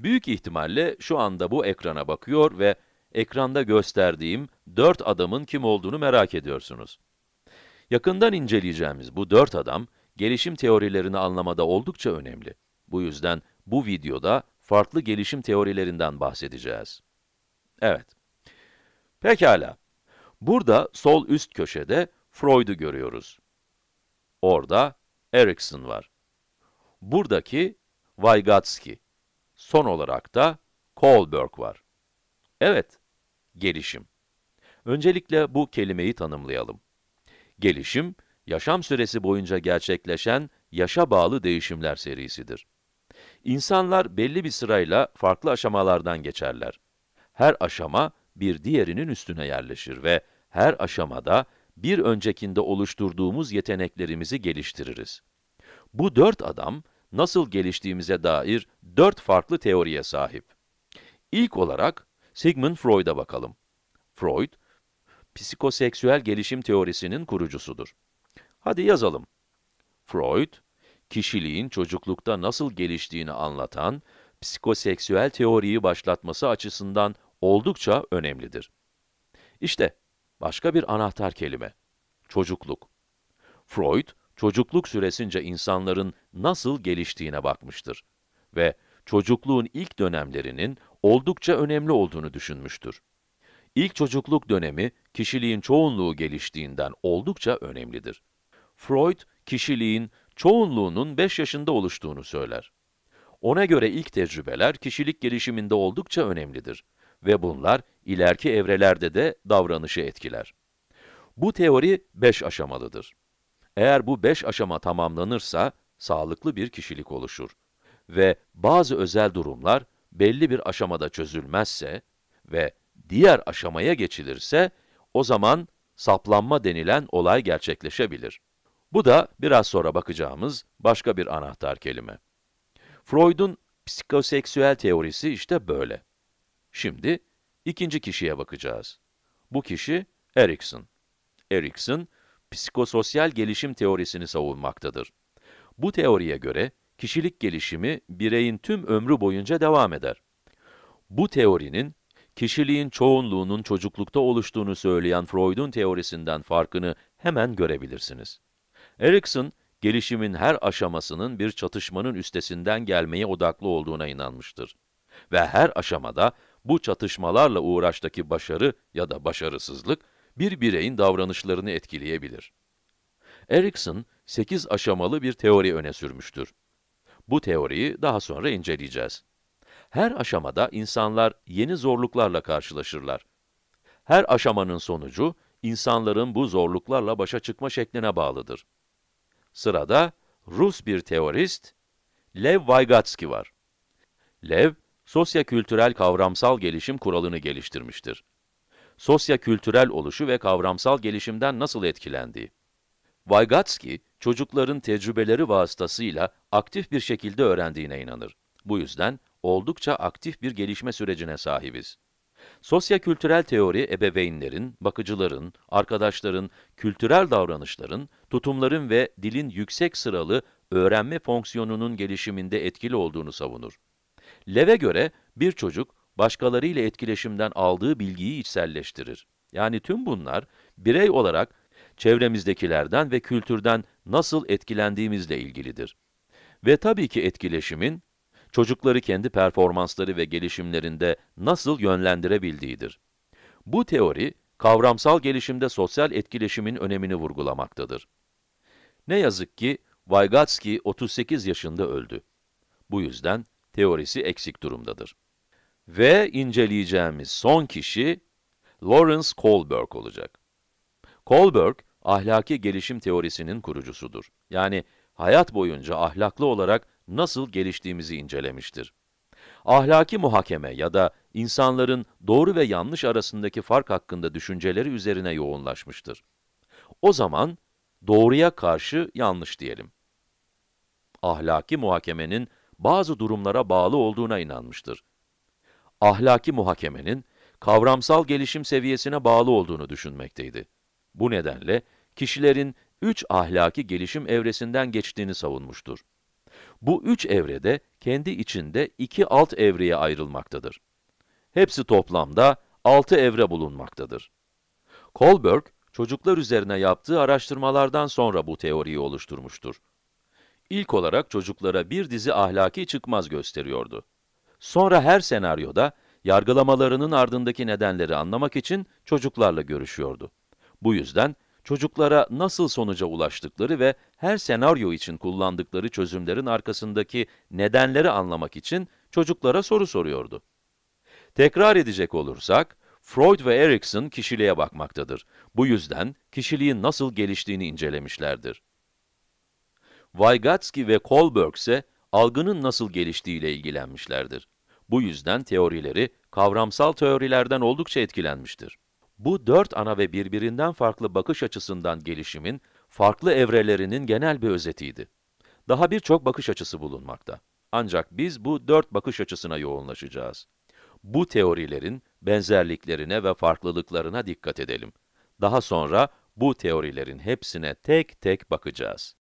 Büyük ihtimalle şu anda bu ekrana bakıyor ve ekranda gösterdiğim dört adamın kim olduğunu merak ediyorsunuz. Yakından inceleyeceğimiz bu dört adam, gelişim teorilerini anlamada oldukça önemli. Bu yüzden bu videoda farklı gelişim teorilerinden bahsedeceğiz. Evet. Pekala. Burada sol üst köşede Freud'u görüyoruz. Orada Erikson var. Buradaki Vygotsky son olarak da Kohlberg var. Evet, gelişim. Öncelikle bu kelimeyi tanımlayalım. Gelişim, yaşam süresi boyunca gerçekleşen yaşa bağlı değişimler serisidir. İnsanlar belli bir sırayla farklı aşamalardan geçerler. Her aşama bir diğerinin üstüne yerleşir ve her aşamada bir öncekinde oluşturduğumuz yeteneklerimizi geliştiririz. Bu dört adam, nasıl geliştiğimize dair dört farklı teoriye sahip. İlk olarak Sigmund Freud'a bakalım. Freud, psikoseksüel gelişim teorisinin kurucusudur. Hadi yazalım. Freud, kişiliğin çocuklukta nasıl geliştiğini anlatan psikoseksüel teoriyi başlatması açısından oldukça önemlidir. İşte başka bir anahtar kelime, çocukluk. Freud, çocukluk süresince insanların nasıl geliştiğine bakmıştır ve çocukluğun ilk dönemlerinin oldukça önemli olduğunu düşünmüştür. İlk çocukluk dönemi, kişiliğin çoğunluğu geliştiğinden oldukça önemlidir. Freud, kişiliğin çoğunluğunun 5 yaşında oluştuğunu söyler. Ona göre ilk tecrübeler kişilik gelişiminde oldukça önemlidir ve bunlar ileriki evrelerde de davranışı etkiler. Bu teori 5 aşamalıdır. Eğer bu beş aşama tamamlanırsa, sağlıklı bir kişilik oluşur. Ve bazı özel durumlar belli bir aşamada çözülmezse ve diğer aşamaya geçilirse, o zaman saplanma denilen olay gerçekleşebilir. Bu da biraz sonra bakacağımız başka bir anahtar kelime. Freud'un psikoseksüel teorisi işte böyle. Şimdi ikinci kişiye bakacağız. Bu kişi Erikson. Erikson, psikososyal gelişim teorisini savunmaktadır. Bu teoriye göre kişilik gelişimi bireyin tüm ömrü boyunca devam eder. Bu teorinin kişiliğin çoğunluğunun çocuklukta oluştuğunu söyleyen Freud'un teorisinden farkını hemen görebilirsiniz. Erikson, gelişimin her aşamasının bir çatışmanın üstesinden gelmeye odaklı olduğuna inanmıştır. Ve her aşamada bu çatışmalarla uğraştaki başarı ya da başarısızlık, bir bireyin davranışlarını etkileyebilir. Erikson, 8 aşamalı bir teori öne sürmüştür. Bu teoriyi daha sonra inceleyeceğiz. Her aşamada insanlar yeni zorluklarla karşılaşırlar. Her aşamanın sonucu, insanların bu zorluklarla başa çıkma şekline bağlıdır. Sırada Rus bir teorist, Lev Vygotsky var. Lev, sosyo-kültürel kavramsal gelişim kuralını geliştirmiştir sosya-kültürel oluşu ve kavramsal gelişimden nasıl etkilendiği. Vygotsky, çocukların tecrübeleri vasıtasıyla aktif bir şekilde öğrendiğine inanır. Bu yüzden oldukça aktif bir gelişme sürecine sahibiz. Sosya-kültürel teori, ebeveynlerin, bakıcıların, arkadaşların, kültürel davranışların, tutumların ve dilin yüksek sıralı öğrenme fonksiyonunun gelişiminde etkili olduğunu savunur. Lev'e göre bir çocuk başkalarıyla etkileşimden aldığı bilgiyi içselleştirir. Yani tüm bunlar birey olarak çevremizdekilerden ve kültürden nasıl etkilendiğimizle ilgilidir. Ve tabii ki etkileşimin çocukları kendi performansları ve gelişimlerinde nasıl yönlendirebildiğidir. Bu teori, kavramsal gelişimde sosyal etkileşimin önemini vurgulamaktadır. Ne yazık ki Vygotsky 38 yaşında öldü. Bu yüzden teorisi eksik durumdadır. Ve inceleyeceğimiz son kişi, Lawrence Kohlberg olacak. Kohlberg, ahlaki gelişim teorisinin kurucusudur. Yani hayat boyunca ahlaklı olarak nasıl geliştiğimizi incelemiştir. Ahlaki muhakeme ya da insanların doğru ve yanlış arasındaki fark hakkında düşünceleri üzerine yoğunlaşmıştır. O zaman doğruya karşı yanlış diyelim. Ahlaki muhakemenin bazı durumlara bağlı olduğuna inanmıştır ahlaki muhakemenin kavramsal gelişim seviyesine bağlı olduğunu düşünmekteydi. Bu nedenle kişilerin üç ahlaki gelişim evresinden geçtiğini savunmuştur. Bu üç evrede kendi içinde iki alt evreye ayrılmaktadır. Hepsi toplamda altı evre bulunmaktadır. Kohlberg, çocuklar üzerine yaptığı araştırmalardan sonra bu teoriyi oluşturmuştur. İlk olarak çocuklara bir dizi ahlaki çıkmaz gösteriyordu. Sonra her senaryoda yargılamalarının ardındaki nedenleri anlamak için çocuklarla görüşüyordu. Bu yüzden çocuklara nasıl sonuca ulaştıkları ve her senaryo için kullandıkları çözümlerin arkasındaki nedenleri anlamak için çocuklara soru soruyordu. Tekrar edecek olursak, Freud ve Erikson kişiliğe bakmaktadır. Bu yüzden kişiliğin nasıl geliştiğini incelemişlerdir. Vygotsky ve Kohlberg ise algının nasıl geliştiğiyle ilgilenmişlerdir. Bu yüzden teorileri kavramsal teorilerden oldukça etkilenmiştir. Bu dört ana ve birbirinden farklı bakış açısından gelişimin, farklı evrelerinin genel bir özetiydi. Daha birçok bakış açısı bulunmakta. Ancak biz bu dört bakış açısına yoğunlaşacağız. Bu teorilerin benzerliklerine ve farklılıklarına dikkat edelim. Daha sonra bu teorilerin hepsine tek tek bakacağız.